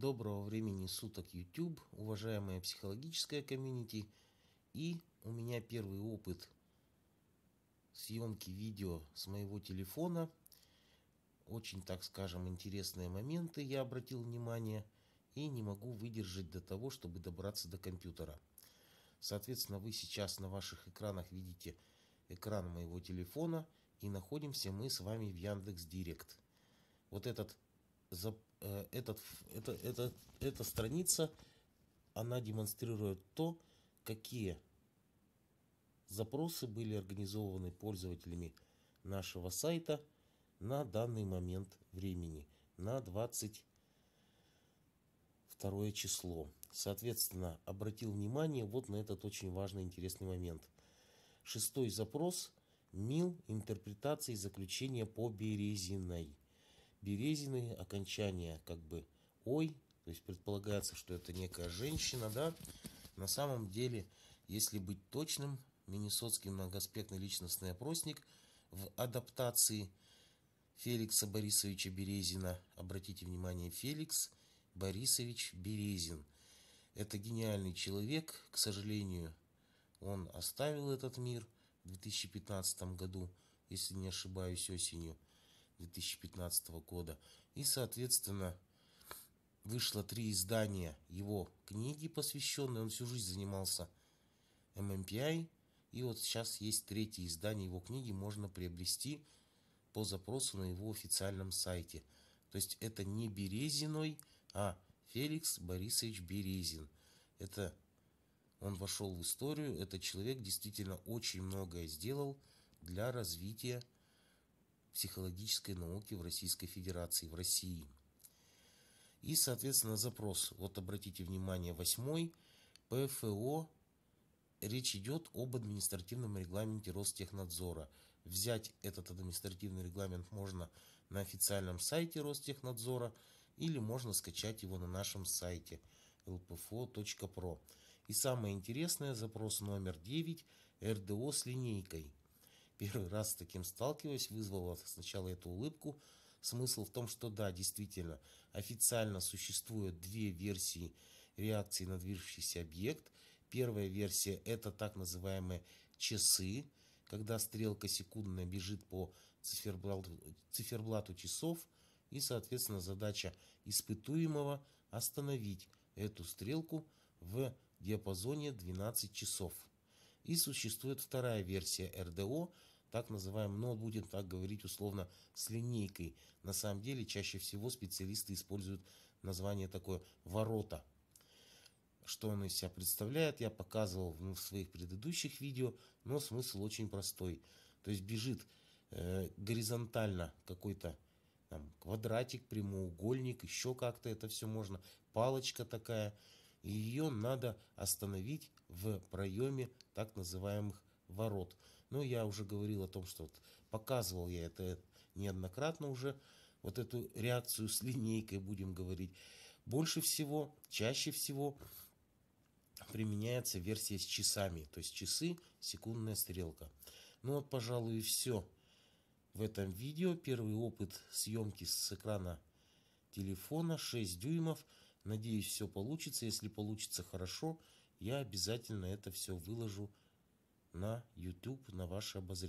Доброго времени суток YouTube, уважаемая психологическая комьюнити. И у меня первый опыт съемки видео с моего телефона. Очень, так скажем, интересные моменты я обратил внимание и не могу выдержать до того, чтобы добраться до компьютера. Соответственно, вы сейчас на ваших экранах видите экран моего телефона и находимся мы с вами в Яндекс Директ. Вот этот за, э, этот, это, это, эта страница, она демонстрирует то, какие запросы были организованы пользователями нашего сайта на данный момент времени, на 22 число. Соответственно, обратил внимание вот на этот очень важный интересный момент. Шестой запрос – МИЛ интерпретации заключения по Березиной. Березины, окончание как бы «ой», то есть предполагается, что это некая женщина, да. На самом деле, если быть точным, Миннесотский многоспектный личностный опросник в адаптации Феликса Борисовича Березина, обратите внимание, Феликс Борисович Березин. Это гениальный человек, к сожалению, он оставил этот мир в 2015 году, если не ошибаюсь, осенью – 2015 года. И, соответственно, вышло три издания его книги, посвященные. Он всю жизнь занимался ММПИ, эм эм И вот сейчас есть третье издание его книги, можно приобрести по запросу на его официальном сайте. То есть это не Березиной, а Феликс Борисович Березин. Это он вошел в историю, этот человек действительно очень многое сделал для развития психологической науки в Российской Федерации, в России. И, соответственно, запрос, вот обратите внимание, восьмой, ПФО, речь идет об административном регламенте Ростехнадзора. Взять этот административный регламент можно на официальном сайте Ростехнадзора или можно скачать его на нашем сайте lpfo.pro. И самое интересное, запрос номер 9, РДО с линейкой – Первый раз с таким сталкиваясь, вызвало сначала эту улыбку. Смысл в том, что да, действительно, официально существуют две версии реакции на движущийся объект. Первая версия – это так называемые часы, когда стрелка секундная бежит по циферблату, циферблату часов, и, соответственно, задача испытуемого – остановить эту стрелку в диапазоне 12 часов. И существует вторая версия РДО, так называем, но будем так говорить условно, с линейкой. На самом деле чаще всего специалисты используют название такое «ворота». Что оно из себя представляет, я показывал ну, в своих предыдущих видео, но смысл очень простой. То есть бежит э, горизонтально какой-то там, квадратик, прямоугольник, еще как-то это все можно, палочка такая. И ее надо остановить в проеме так называемых ворот. Ну, я уже говорил о том, что вот показывал я это неоднократно уже, вот эту реакцию с линейкой будем говорить. Больше всего, чаще всего применяется версия с часами, то есть часы, секундная стрелка. Ну вот, пожалуй, и все в этом видео. Первый опыт съемки с экрана телефона 6 дюймов. Надеюсь, все получится. Если получится хорошо, я обязательно это все выложу на YouTube на ваше обозрение.